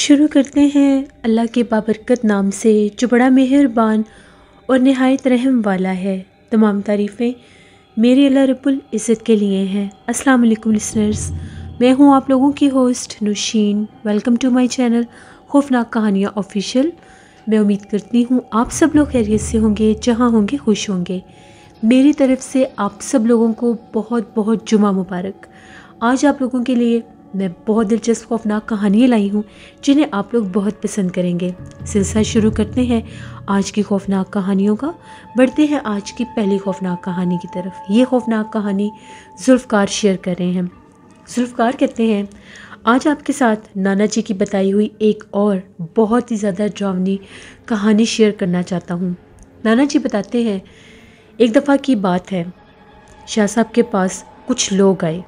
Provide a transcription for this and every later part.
शुरू करते हैं अल्लाह के बाबरकत नाम से जो बड़ा मेहरबान और नहायत रहम वाला है तमाम तारीफ़ें मेरे अल्लाह रब्बुल इज़्ज़त के लिए हैं अस्सलाम वालेकुम लिसनर्स मैं हूं आप लोगों की host Nusheen welcome to my channel खौफनाक कहानियाँ ऑफिशियल मैं उम्मीद करती हूँ आप सब लोग खैरियत से होंगे जहाँ होंगे खुश होंगे मेरी तरफ से आप सब लोगों को बहुत बहुत जुमा मुबारक आज आप लोगों के लिए मैं बहुत दिलचस्प खौफनाक कहानियाँ लाई हूँ जिन्हें आप लोग बहुत पसंद करेंगे सिलसिला शुरू करते हैं आज की खौफनाक कहानियों का बढ़ते हैं आज की पहली खौफनाक कहानी की तरफ ये खौफनाक कहानी जुल्फकार शेयर कर रहे हैं जुल्फकार कहते हैं आज आपके साथ नाना जी की बताई हुई एक और बहुत ही ज़्यादा ड्रावनी कहानी शेयर करना चाहता हूँ नाना जी बताते हैं एक दफ़ा की बात है शाह साहब के पास कुछ लोग आए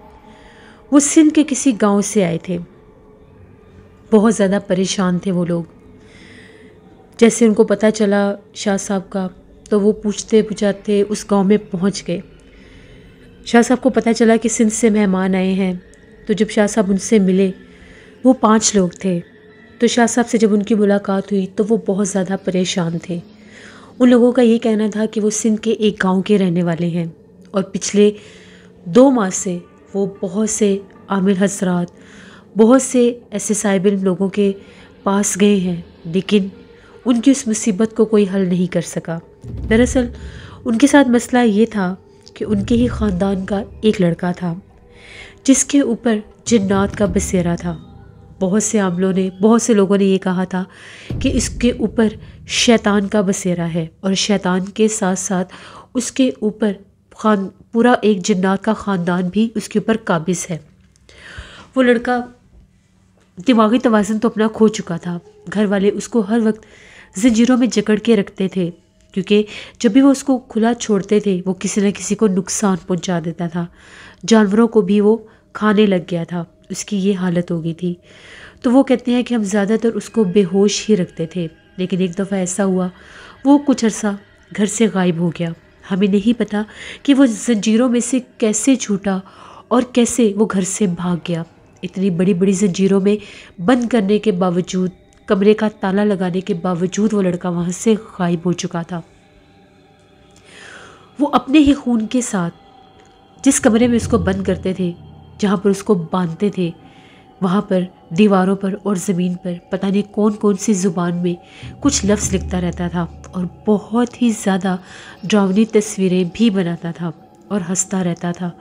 वो सिंध के किसी गांव से आए थे बहुत ज़्यादा परेशान थे वो लोग जैसे उनको पता चला शाह साहब का तो वो पूछते पुछाते उस गांव में पहुंच गए शाह साहब को पता चला कि सिंध से मेहमान आए हैं तो जब शाह साहब उनसे मिले वो पांच लोग थे तो शाह साहब से जब उनकी मुलाकात हुई तो वो बहुत ज़्यादा परेशान थे उन लोगों का ये कहना था कि वो सिंध के एक गांव के रहने वाले हैं और पिछले दो माह से वो बहुत से आमिर हसरात बहुत से ऐसे साहिब लोगों के पास गए हैं लेकिन उनकी उस मुसीबत को कोई हल नहीं कर सका दरअसल उनके साथ मसला ये था कि उनके ही ख़ानदान का एक लड़का था जिसके ऊपर जन्नात का बसेरा था बहुत से आमलों ने बहुत से लोगों ने ये कहा था कि इसके ऊपर शैतान का बसेरा है और शैतान के साथ साथ उसके ऊपर खान पूरा एक जन्नात का ख़ानदान भी उसके ऊपर काबिज़ है वो लड़का दिमागी तोज़न तो अपना खो चुका था घर वाले उसको हर वक्त जंजीरों में जकड़ के रखते थे क्योंकि जब भी वो उसको खुला छोड़ते थे वो किसी न किसी को नुकसान पहुंचा देता था जानवरों को भी वो खाने लग गया था उसकी ये हालत हो गई थी तो वो कहते हैं कि हम ज़्यादातर उसको बेहोश ही रखते थे लेकिन एक दफ़ा ऐसा हुआ वो कुछ अरसा घर से गायब हो गया हमें नहीं पता कि वो जंजीरों में से कैसे छूटा और कैसे वो घर से भाग गया इतनी बड़ी बड़ी जंजीरों में बंद करने के बावजूद कमरे का ताला लगाने के बावजूद वो लड़का वहाँ से गायब हो चुका था वो अपने ही खून के साथ जिस कमरे में उसको बंद करते थे जहाँ पर उसको बांधते थे वहाँ पर दीवारों पर और ज़मीन पर पता नहीं कौन कौन सी ज़ुबान में कुछ लफ्ज़ लिखता रहता था और बहुत ही ज़्यादा ड्रावनी तस्वीरें भी बनाता था और हंसता रहता था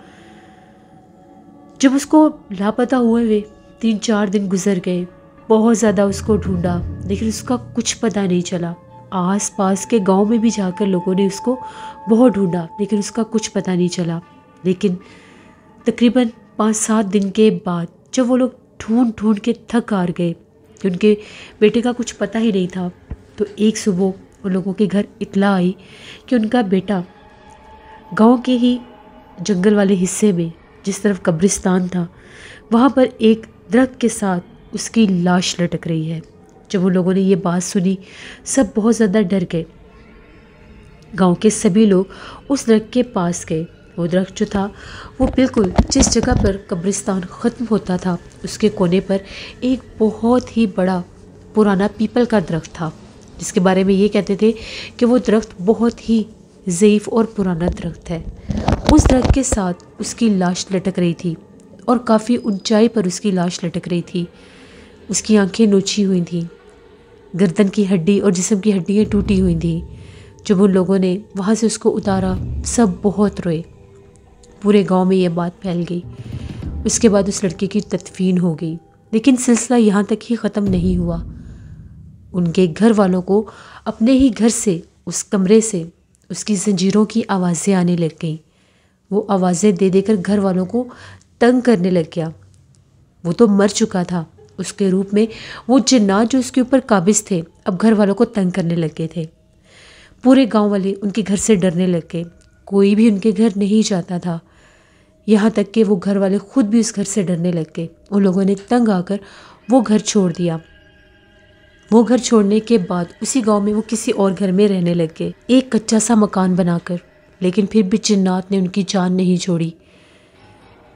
जब उसको लापता हुए हुए तीन चार दिन गुजर गए बहुत ज़्यादा उसको ढूंढा लेकिन उसका कुछ पता नहीं चला आस पास के गांव में भी जाकर लोगों ने उसको बहुत ढूंढा लेकिन उसका कुछ पता नहीं चला लेकिन तकरीबन पाँच सात दिन के बाद जब वो लोग ढूंढ ढूंढ के थक हार गए कि उनके बेटे का कुछ पता ही नहीं था तो एक सुबह उन लोगों के घर इतला आई कि उनका बेटा गांव के ही जंगल वाले हिस्से में जिस तरफ कब्रिस्तान था वहाँ पर एक दरख्त के साथ उसकी लाश लटक रही है जब उन लोगों ने ये बात सुनी सब बहुत ज़्यादा डर गए गांव के सभी लोग उस दरख्त के पास गए वो दरख्त जो था वो बिल्कुल जिस जगह पर कब्रिस्तान ख़त्म होता था उसके कोने पर एक बहुत ही बड़ा पुराना पीपल का दरख्त था जिसके बारे में ये कहते थे कि वो दरख्त बहुत ही ज़ीफ़ और पुराना दरख्त है उस दरख्त के साथ उसकी लाश लटक रही थी और काफ़ी ऊंचाई पर उसकी लाश लटक रही थी उसकी आंखें नोची हुई थीं गर्दन की हड्डी और जिसम की हड्डियाँ टूटी हुई थीं जब उन लोगों ने वहाँ से उसको उतारा सब बहुत रोए पूरे गांव में यह बात फैल गई उसके बाद उस लड़के की तदफीन हो गई लेकिन सिलसिला यहाँ तक ही ख़त्म नहीं हुआ उनके घर वालों को अपने ही घर से उस कमरे से उसकी जंजीरों की आवाज़ें आने लग गईं वो आवाज़ें दे देकर घर वालों को तंग करने लग गया वो तो मर चुका था उसके रूप में वो जिन्नात जो उसके ऊपर काबिज थे अब घर वालों को तंग करने लग गए थे पूरे गांव वाले उनके घर से डरने लग गए कोई भी उनके घर नहीं जाता था यहाँ तक कि वो घर वाले खुद भी उस घर से डरने लग गए उन लोगों ने तंग आकर वो घर छोड़ दिया वो घर छोड़ने के बाद उसी गांव में वो किसी और घर में रहने लग गए एक कच्चा सा मकान बनाकर लेकिन फिर भी जिन्नात ने उनकी जान नहीं छोड़ी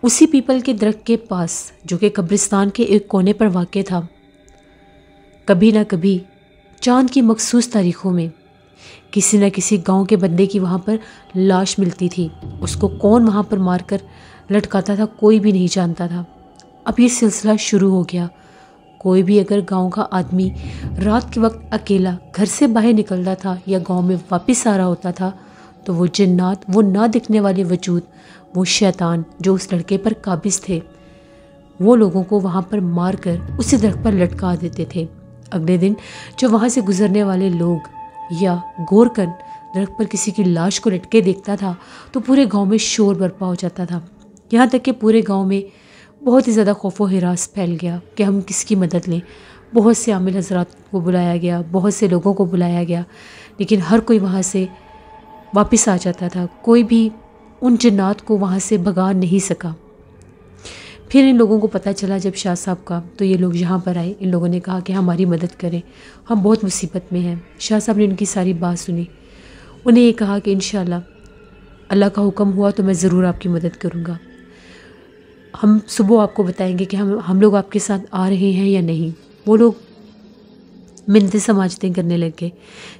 उसी पीपल के दरख्त के पास जो कि कब्रिस्तान के एक कोने पर वाक़ था कभी ना कभी चांद की मखसूस तारीखों में किसी न किसी गांव के बंदे की वहाँ पर लाश मिलती थी उसको कौन वहाँ पर मार कर लटकाता था कोई भी नहीं जानता था अब ये सिलसिला शुरू हो गया कोई भी अगर गांव का आदमी रात के वक्त अकेला घर से बाहर निकलता था या गांव में वापस आ रहा होता था तो वो जन्नात वो ना दिखने वाले वजूद वो शैतान जो उस लड़के पर काबिज थे वो लोगों को वहाँ पर मार कर उसी दरख्त पर लटका देते थे अगले दिन जो वहाँ से गुजरने वाले लोग या गोरकन दरख्त पर किसी की लाश को लटके देखता था तो पूरे गांव में शोर बर्पा हो जाता था यहाँ तक कि पूरे गांव में बहुत ही ज़्यादा खौफ व हरास फैल गया कि हम किसकी मदद लें बहुत से आमिल हजरात को बुलाया गया बहुत से लोगों को बुलाया गया लेकिन हर कोई वहाँ से वापस आ जाता था कोई भी उन जन्नात को वहाँ से भगा नहीं सका फिर इन लोगों को पता चला जब शाह साहब का तो ये लोग यहाँ पर आए इन लोगों ने कहा कि हमारी मदद करें हम बहुत मुसीबत में हैं शाह साहब ने उनकी सारी बात सुनी उन्हें ये कहा कि इन अल्लाह का हुक्म हुआ तो मैं ज़रूर आपकी मदद करूँगा हम सुबह आपको बताएंगे कि हम हम लोग आपके साथ आ रहे हैं या नहीं वो लोग मिनतें समाजतें करने लग गए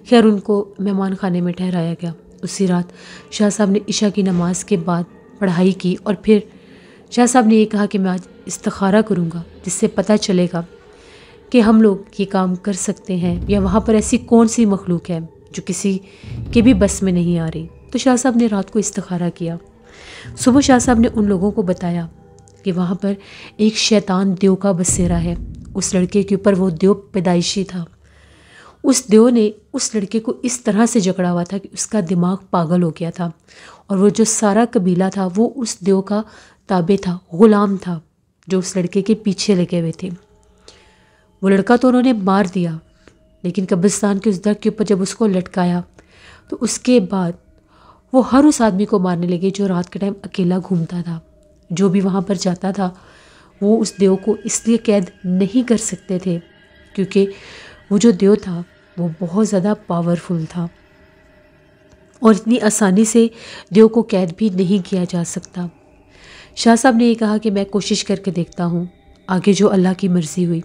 खैर उनको मेहमान खाने में ठहराया गया उसी रात शाह साहब ने ईशा की नमाज के बाद पढ़ाई की और फिर शाह साहब ने ये कहा कि मैं आज इस्तखारा करूँगा जिससे पता चलेगा कि हम लोग ये काम कर सकते हैं या वहाँ पर ऐसी कौन सी मखलूक है जो किसी के भी बस में नहीं आ रही तो शाह साहब ने रात को इस्तखारा किया सुबह शाह साहब ने उन लोगों को बताया कि वहाँ पर एक शैतान देव का बसेरा है उस लड़के के ऊपर वो देव पैदाइशी था उस देव ने उस लड़के को इस तरह से जकड़ा हुआ था कि उसका दिमाग पागल हो गया था और वो जो सारा कबीला था वो उस देव का ताबे था ग़ुलाम था जो उस लड़के के पीछे लगे हुए थे वो लड़का तो उन्होंने मार दिया लेकिन कब्रिस्तान के उस दर के ऊपर जब उसको लटकाया तो उसके बाद वो हर उस आदमी को मारने लगे जो रात के टाइम अकेला घूमता था जो भी वहाँ पर जाता था वो उस देव को इसलिए कैद नहीं कर सकते थे क्योंकि वो जो देव था वो बहुत ज़्यादा पावरफुल था और इतनी आसानी से देव को कैद भी नहीं किया जा सकता शाह साहब ने यह कहा कि मैं कोशिश करके देखता हूँ आगे जो अल्लाह की मर्ज़ी हुई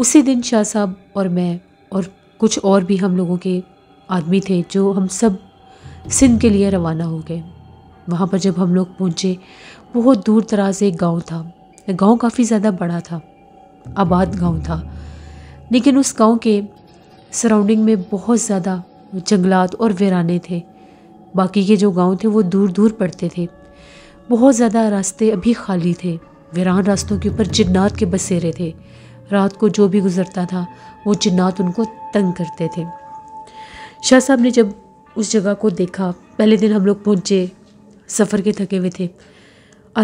उसी दिन शाह साहब और मैं और कुछ और भी हम लोगों के आदमी थे जो हम सब सिंध के लिए रवाना हो गए वहाँ पर जब हम लोग पहुँचे बहुत दूर दराज एक गांव था गांव काफ़ी ज़्यादा बड़ा था आबाद गांव था लेकिन उस गांव के सराउंडिंग में बहुत ज़्यादा जंगलात और वीराने थे बाकी के जो गांव थे वो दूर दूर पड़ते थे बहुत ज़्यादा रास्ते अभी खाली थे वीरान रास्तों के ऊपर जिन्नात के बसेरे थे रात को जो भी गुजरता था वो जिन्नात उनको तंग करते थे शाह साहब ने जब उस जगह को देखा पहले दिन हम लोग पहुँचे सफ़र के थके हुए थे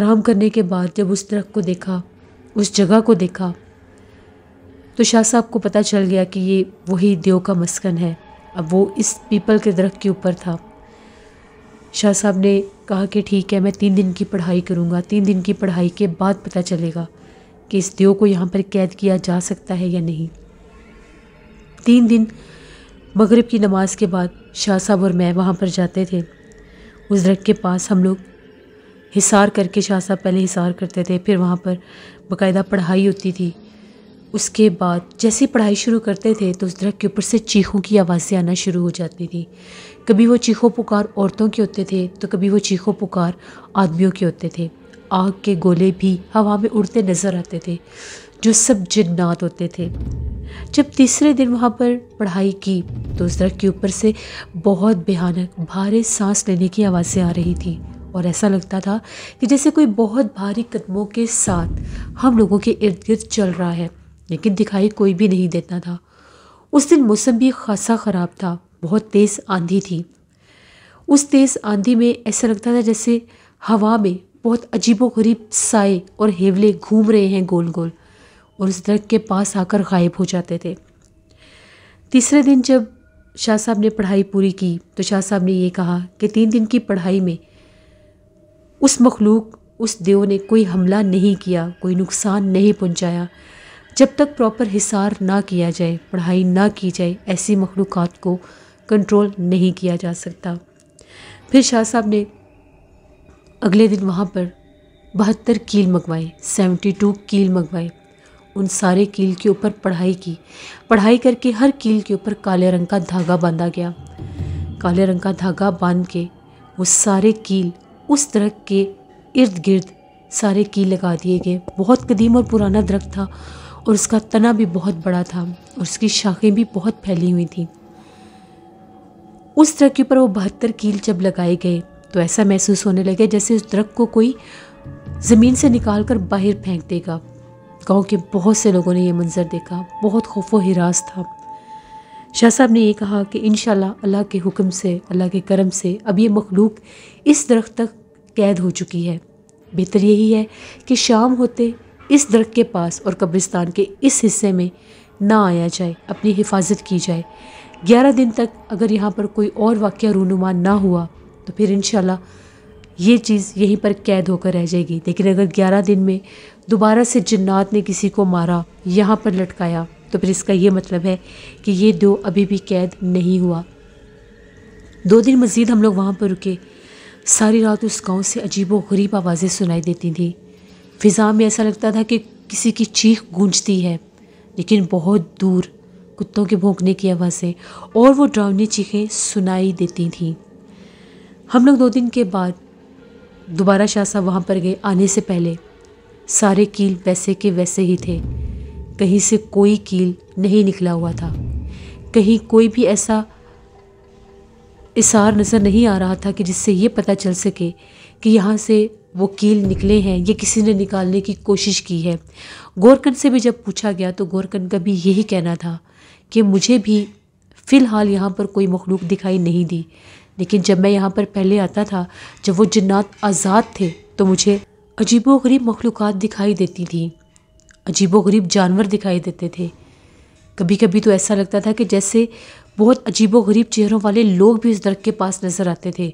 आराम करने के बाद जब उस दरख्त को देखा उस जगह को देखा तो शाह साहब को पता चल गया कि ये वही देव का मस्कन है अब वो इस पीपल के दरख्त के ऊपर था शाह साहब ने कहा कि ठीक है मैं तीन दिन की पढ़ाई करूँगा तीन दिन की पढ़ाई के बाद पता चलेगा कि इस देव को यहाँ पर कैद किया जा सकता है या नहीं तीन दिन मगरब की नमाज़ के बाद शाह साहब और मैं वहाँ पर जाते थे उस दरख्त के पास हम लोग हिसार करके शाह साहब पहले हिसार करते थे फिर वहाँ पर बाकायदा पढ़ाई होती थी उसके बाद जैसे पढ़ाई शुरू करते थे तो उस दरख्त के ऊपर से चीखों की आवाज़ें आना शुरू हो जाती थी कभी वो चीखों पुकार औरतों के होते थे तो कभी वो चीखों पुकार आदमियों के होते थे आग के गोले भी हवा में उड़ते नज़र आते थे जो सब जन्नात होते थे जब तीसरे दिन वहाँ पर पढ़ाई की तो उस दरख्त के ऊपर से बहुत भयानक भारी सांस लेने की आवाज़ें आ रही थी और ऐसा लगता था कि जैसे कोई बहुत भारी कदमों के साथ हम लोगों के इर्द गिर्द चल रहा है लेकिन दिखाई कोई भी नहीं देता था उस दिन मौसम भी खासा ख़राब था बहुत तेज़ आंधी थी उस तेज़ आंधी में ऐसा लगता था जैसे हवा में बहुत अजीबो गरीब साए और हेवले घूम रहे हैं गोल गोल और उस दरख्त के पास आकर गायब हो जाते थे तीसरे दिन जब शाह साहब ने पढ़ाई पूरी की तो शाह साहब ने यह कहा कि तीन दिन की पढ़ाई में उस मखलूक उस देव ने कोई हमला नहीं किया कोई नुकसान नहीं पहुंचाया जब तक प्रॉपर हिसार ना किया जाए पढ़ाई ना की जाए ऐसी मखलूक़ को कंट्रोल नहीं किया जा सकता फिर शाह साहब ने अगले दिन वहाँ पर बहत्तर कील मंगवाए सेवेंटी टू कील मंगवाए उन सारे कील के ऊपर पढ़ाई की पढ़ाई करके हर कील के ऊपर काले रंग का धागा बांधा गया काले रंग का धागा बांध के वो सारे कील उस दरख्त के इर्द गिर्द सारे कील लगा दिए गए बहुत कदीम और पुराना दरख्त था और उसका तना भी बहुत बड़ा था और उसकी शाखें भी बहुत फैली हुई थी उस दर के ऊपर वो बहत्तर कील जब लगाए गए तो ऐसा महसूस होने लगे जैसे उस दरख्त को कोई ज़मीन से निकाल कर बाहर फेंक देगा गांव के बहुत से लोगों ने यह मंज़र देखा बहुत खौफ व हिरास था शाह साहब ने यह कहा कि इन अल्लाह के हुक्म से अल्लाह के करम से अब ये मखलूक इस दरख्त तक कैद हो चुकी है बेहतर यही है कि शाम होते इस दरख्त के पास और कब्रिस्तान के इस हिस्से में ना आया जाए अपनी हिफाजत की जाए ग्यारह दिन तक अगर यहाँ पर कोई और वाक़ रूनुमा ना हुआ तो फिर इन ये चीज़ यहीं पर कैद होकर रह जाएगी लेकिन अगर ग्यारह दिन में दोबारा से जन्नात ने किसी को मारा यहाँ पर लटकाया तो फिर इसका ये मतलब है कि ये दो अभी भी कैद नहीं हुआ दो दिन मज़ीद हम लोग वहाँ पर रुके सारी रात उस गांव से अजीब व गरीब आवाज़ें सुनाई देती थीं फिज़ा में ऐसा लगता था कि किसी की चीख गूंजती है लेकिन बहुत दूर कुत्तों के भोंकने की आवाज़ से और वो ड्रावनी चीखें सुनाई देती थीं हम लोग दो दिन के बाद दोबारा शाह साहब वहाँ पर गए आने से पहले सारे कील वैसे के वैसे ही थे कहीं से कोई कील नहीं निकला हुआ था कहीं कोई भी ऐसा इशार नज़र नहीं आ रहा था कि जिससे ये पता चल सके कि यहाँ से वो कील निकले हैं ये किसी ने निकालने की कोशिश की है गोरकन से भी जब पूछा गया तो गोरकन का भी यही कहना था कि मुझे भी फ़िलहाल यहाँ पर कोई मखलूक दिखाई नहीं दी लेकिन जब मैं यहाँ पर पहले आता था जब वो जन्त आज़ाद थे तो मुझे अजीब गरीब मखलूक दिखाई देती थी अजीब गरीब जानवर दिखाई देते थे कभी कभी तो ऐसा लगता था कि जैसे बहुत अजीब गरीब चेहरों वाले लोग भी उस दर के पास नज़र आते थे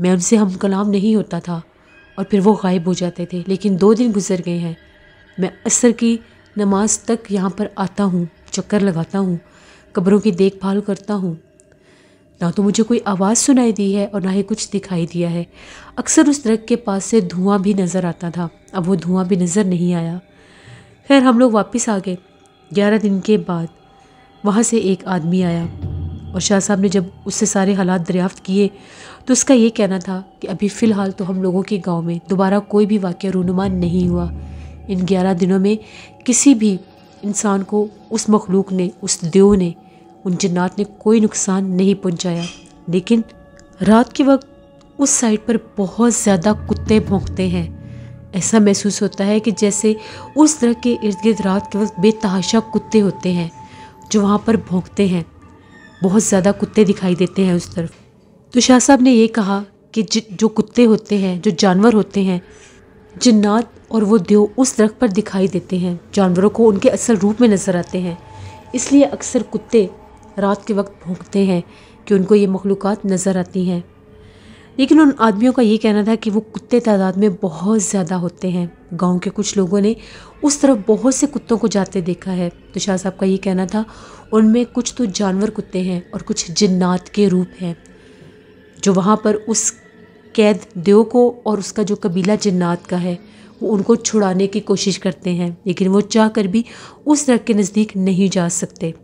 मैं उनसे हम कलाम नहीं होता था और फिर वो गायब हो जाते थे लेकिन दो दिन गुजर गए हैं मैं असर की नमाज तक यहाँ पर आता हूँ चक्कर लगाता हूँ कब्रों की देखभाल करता हूँ ना तो मुझे कोई आवाज़ सुनाई दी है और ना ही कुछ दिखाई दिया है अक्सर उस दरख्त के पास से धुआं भी नज़र आता था अब वो धुआं भी नज़र नहीं आया खैर हम लोग वापस आ गए ग्यारह दिन के बाद वहाँ से एक आदमी आया और शाह साहब ने जब उससे सारे हालात दरियाफ़त किए तो उसका ये कहना था कि अभी फ़िलहाल तो हम लोगों के गांव में दोबारा कोई भी वाक़ रूनुमा नहीं हुआ इन ग्यारह दिनों में किसी भी इंसान को उस मखलूक ने उस देव ने उन जन्नात ने कोई नुकसान नहीं पहुँचाया लेकिन रात के वक्त उस साइड पर बहुत ज़्यादा कुत्ते भोंकते हैं ऐसा महसूस होता है कि जैसे उस तरह के इर्द गिर्द रात के वक्त बेतहाशा कुत्ते होते हैं जो वहाँ पर भोंकते हैं बहुत ज़्यादा कुत्ते दिखाई देते हैं उस तरफ तो शाह साहब ने ये कहा कि जो कुत्ते होते हैं जो जानवर होते हैं जन्नात और वो देव उस दरख्त पर दिखाई देते हैं जानवरों को उनके असल रूप में नज़र आते हैं इसलिए अक्सर कुत्ते रात के वक्त भोंकते हैं कि उनको ये मखलूक़ात नज़र आती हैं लेकिन उन आदमियों का ये कहना था कि वो कुत्ते तादाद में बहुत ज़्यादा होते हैं गांव के कुछ लोगों ने उस तरफ बहुत से कुत्तों को जाते देखा है तो शाह साहब का ये कहना था उनमें कुछ तो जानवर कुत्ते हैं और कुछ जिन्नात के रूप हैं जो वहाँ पर उस कैद देव को और उसका जो कबीला जिन्नात का है वो उनको छुड़ाने की कोशिश करते हैं लेकिन वो चाह कर भी उस तरफ़ के नज़दीक नहीं जा सकते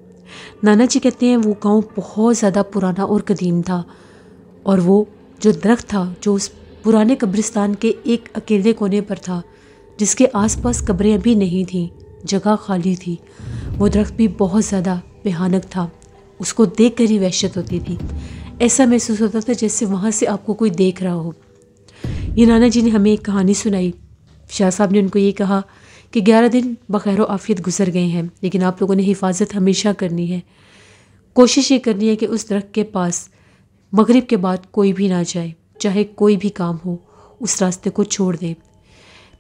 नाना जी कहते हैं वो गांव बहुत ज़्यादा पुराना और कदीम था और वो जो दरख्त था जो उस पुराने कब्रिस्तान के एक अकेले कोने पर था जिसके आसपास कब्रें भी नहीं थीं जगह खाली थी वो दरख्त भी बहुत ज़्यादा भयानक था उसको देख कर ही वहशत होती थी ऐसा महसूस होता था जैसे वहाँ से आपको कोई देख रहा हो ये नाना जी ने हमें एक कहानी सुनाई शाह साहब ने उनको ये कहा कि ग्यारह दिन बखैर आफियत गुजर गए हैं लेकिन आप लोगों ने हिफाजत हमेशा करनी है कोशिश ये करनी है कि उस दरख्त के पास मगरिब के बाद कोई भी ना जाए चाहे कोई भी काम हो उस रास्ते को छोड़ दें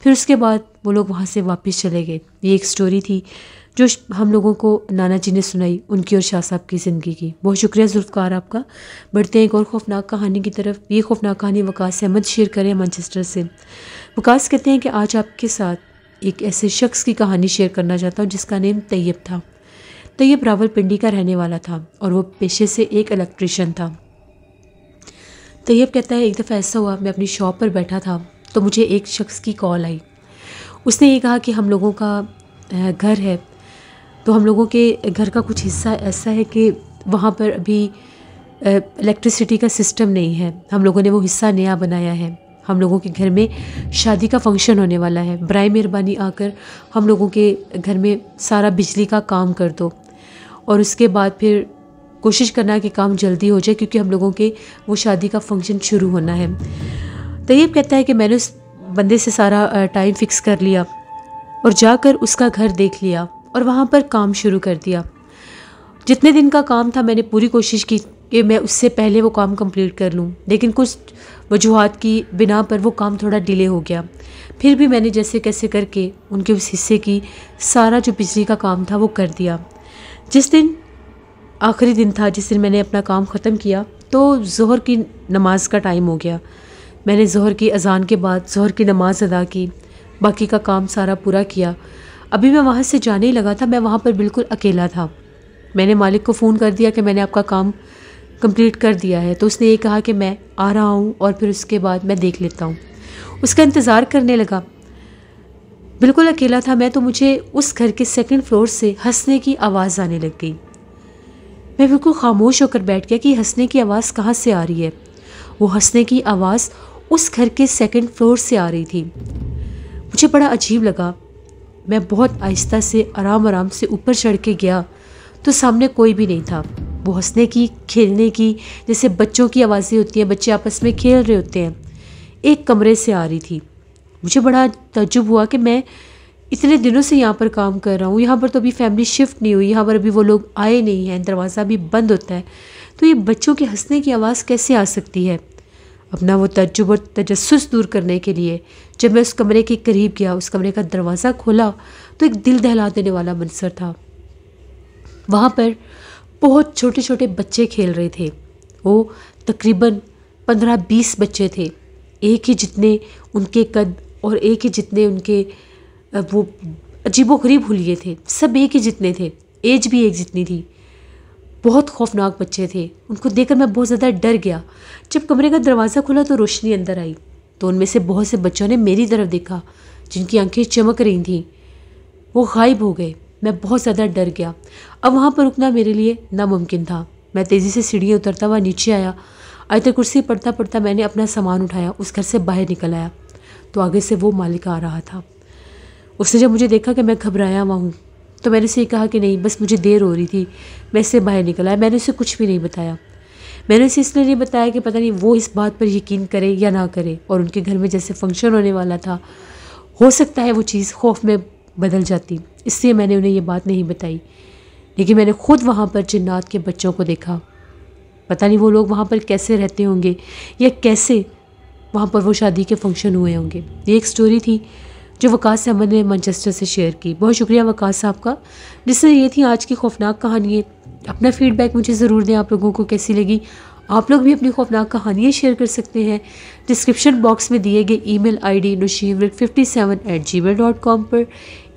फिर उसके बाद वो लोग वहाँ से वापस चले गए ये एक स्टोरी थी जो हम लोगों को नाना जी ने सुनाई उनकी और शाह साहब की ज़िंदगी की बहुत शुक्रिया जुल्फ़कार आपका बढ़ते हैं एक और खौफनाक कहानी की तरफ ये खौफनाक कहानी वकास अहमद शेयर करें मैनचेस्टर से वकास कहते हैं कि आज आपके साथ एक ऐसे शख्स की कहानी शेयर करना चाहता हूँ जिसका नेम तैयब था तैयब पिंडी का रहने वाला था और वो पेशे से एक इलेक्ट्रिशियन था तैयब तो कहता है एक दफ़ा ऐसा हुआ मैं अपनी शॉप पर बैठा था तो मुझे एक शख्स की कॉल आई उसने ये कहा कि हम लोगों का घर है तो हम लोगों के घर का कुछ हिस्सा ऐसा है कि वहाँ पर अभी इलेक्ट्रिसिटी का सिस्टम नहीं है हम लोगों ने वो हिस्सा नया बनाया है हम लोगों के घर में शादी का फंक्शन होने वाला है बर मेहरबानी आकर हम लोगों के घर में सारा बिजली का काम कर दो और उसके बाद फिर कोशिश करना कि काम जल्दी हो जाए क्योंकि हम लोगों के वो शादी का फंक्शन शुरू होना है तैयब कहता है कि मैंने उस बंदे से सारा टाइम फिक्स कर लिया और जाकर उसका घर देख लिया और वहाँ पर काम शुरू कर दिया जितने दिन का काम था मैंने पूरी कोशिश की कि मैं उससे पहले वो काम कंप्लीट कर लूँ लेकिन कुछ वजूहत की बिना पर वो काम थोड़ा डिले हो गया फिर भी मैंने जैसे कैसे करके उनके उस हिस्से की सारा जो बिजली का काम था वो कर दिया जिस दिन आखिरी दिन था जिस दिन मैंने अपना काम ख़त्म किया तो जहर की नमाज़ का टाइम हो गया मैंने जहर की अजान के बाद जहर की नमाज़ अदा की बाकी का काम सारा पूरा किया अभी मैं वहाँ से जाने ही लगा था मैं वहाँ पर बिल्कुल अकेला था मैंने मालिक को फ़ोन कर दिया कि मैंने आपका काम कंप्लीट कर दिया है तो उसने ये कहा कि मैं आ रहा हूँ और फिर उसके बाद मैं देख लेता हूँ उसका इंतज़ार करने लगा बिल्कुल अकेला था मैं तो मुझे उस घर के सेकंड फ्लोर से हंसने की आवाज़ आने लग गई मैं बिल्कुल खामोश होकर बैठ गया कि हंसने की आवाज़ कहाँ से आ रही है वो हंसने की आवाज़ उस घर के सेकंड फ्लोर से आ रही थी मुझे बड़ा अजीब लगा मैं बहुत आहिस्ता से आराम आराम से ऊपर चढ़ के गया तो सामने कोई भी नहीं था वो हंसने की खेलने की जैसे बच्चों की आवाज़ें होती हैं बच्चे आपस में खेल रहे होते हैं एक कमरे से आ रही थी मुझे बड़ा तजुब हुआ कि मैं इतने दिनों से यहाँ पर काम कर रहा हूँ यहाँ पर तो अभी फैमिली शिफ्ट नहीं हुई यहाँ पर अभी वो लोग आए नहीं हैं दरवाज़ा भी बंद होता है तो ये बच्चों के हंसने की आवाज़ कैसे आ सकती है अपना वो तजुब और तजस दूर करने के लिए जब मैं उस कमरे के करीब गया उस कमरे का दरवाज़ा खोला तो एक दिल दहला देने वाला मंसर था वहाँ पर बहुत छोटे छोटे बच्चे खेल रहे थे वो तकरीबन पंद्रह बीस बच्चे थे एक ही जितने उनके कद और एक ही जितने उनके वो अजीबो गरीब हुए थे सब एक ही जितने थे एज भी एक जितनी थी बहुत खौफनाक बच्चे थे उनको देखकर मैं बहुत ज़्यादा डर गया जब कमरे का दरवाज़ा खुला तो रोशनी अंदर आई तो उनमें से बहुत से बच्चों ने मेरी तरफ देखा जिनकी आंखें चमक रही थीं वो गायब हो गए मैं बहुत ज़्यादा डर गया अब वहाँ पर रुकना मेरे लिए नामुमकिन था मैं तेज़ी से सीढ़ियाँ उतरता हुआ नीचे आया तक कुर्सी पढ़ता पढ़ता मैंने अपना सामान उठाया उस घर से बाहर निकल आया तो आगे से वो मालिक आ रहा था उसने जब मुझे देखा कि मैं घबराया हुआ हूँ तो मैंने उसे कहा कि नहीं बस मुझे देर हो रही थी मैं इससे बाहर निकला मैंने उसे कुछ भी नहीं बताया मैंने उसे इसलिए नहीं बताया कि पता नहीं वो इस बात पर यकीन करे या ना करे और उनके घर में जैसे फंक्शन होने वाला था हो सकता है वो चीज़ खौफ में बदल जाती इसलिए मैंने उन्हें ये बात नहीं बताई लेकिन मैंने खुद वहाँ पर जिन्नात के बच्चों को देखा पता नहीं वो लोग वहाँ पर कैसे रहते होंगे या कैसे वहाँ पर वो शादी के फंक्शन हुए होंगे ये एक स्टोरी थी जो वकास अहमद ने मैनचेस्टर से शेयर की बहुत शुक्रिया वकास साहब का जिससे ये थी आज की खौफनाक कहानियाँ अपना फीडबैक मुझे ज़रूर दें आप लोगों को कैसी लगी आप लोग भी अपनी खौफनाक कहानियाँ शेयर कर सकते हैं डिस्क्रिप्शन बॉक्स में दिए गए ईमेल आईडी नुशीमरेट fifty seven eight gmail dot com पर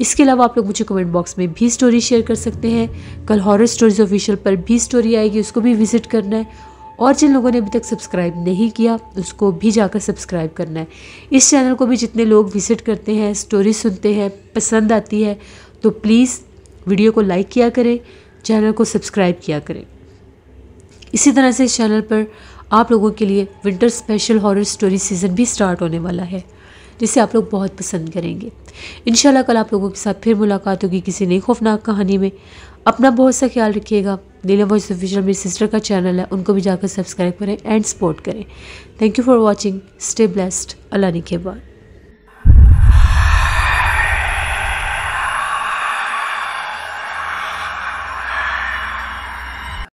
इसके अलावा आप लोग मुझे कमेंट बॉक्स में भी स्टोरी शेयर कर सकते हैं कल हॉरर स्टोरीज ऑफिशियल पर भी स्टोरी आएगी उसको भी विज़िट करना है और जिन लोगों ने अभी तक सब्सक्राइब नहीं किया उसको भी जाकर सब्सक्राइब करना है इस चैनल को भी जितने लोग विज़िट करते हैं स्टोरी सुनते हैं पसंद आती है तो प्लीज़ वीडियो को लाइक किया करें चैनल को सब्सक्राइब किया करें इसी तरह से इस चैनल पर आप लोगों के लिए winter special horror story season भी स्टार्ट होने वाला है जिसे आप लोग बहुत पसंद करेंगे इन कल आप लोगों के साथ फिर मुलाकात होगी किसी नई खौफनाक कहानी में अपना बहुत सा ख्याल रखिएगा नीलम वॉइस ऑफिशियल मेरी सिस्टर का चैनल है उनको भी जाकर सब्सक्राइब करें एंड सपोर्ट करें thank you for watching stay blessed अल्लाह के बाद